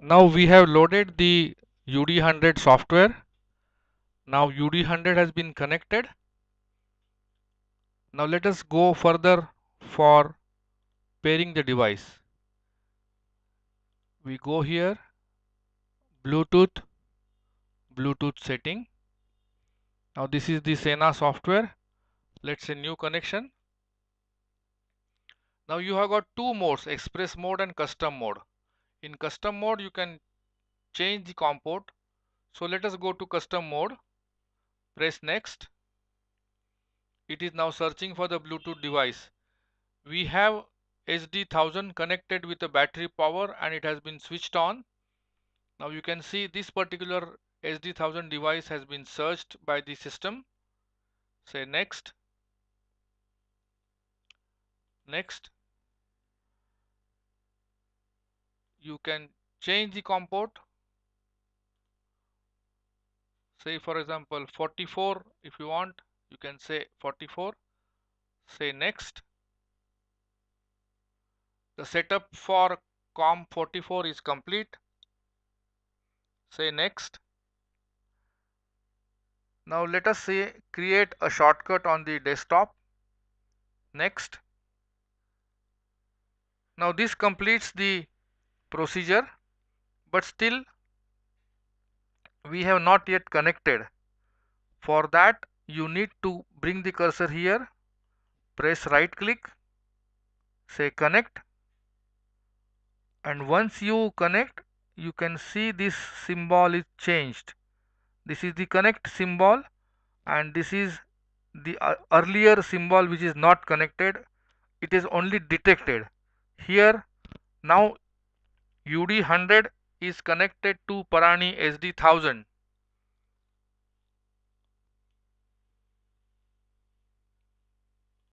Now we have loaded the UD100 software. Now UD100 has been connected. Now let us go further for pairing the device. We go here, Bluetooth, Bluetooth setting. Now this is the Sena software. Let's say new connection. Now you have got two modes, express mode and custom mode in custom mode you can change the COM port so let us go to custom mode press next it is now searching for the Bluetooth device we have SD 1000 connected with a battery power and it has been switched on now you can see this particular SD1000 device has been searched by the system. Say next. Next. you can change the COM port say for example 44 if you want you can say 44 say next the setup for COM 44 is complete say next now let us say create a shortcut on the desktop next now this completes the procedure but still we have not yet connected for that you need to bring the cursor here press right click say connect and once you connect you can see this symbol is changed this is the connect symbol and this is the earlier symbol which is not connected it is only detected here now UD100 is connected to Parani SD1000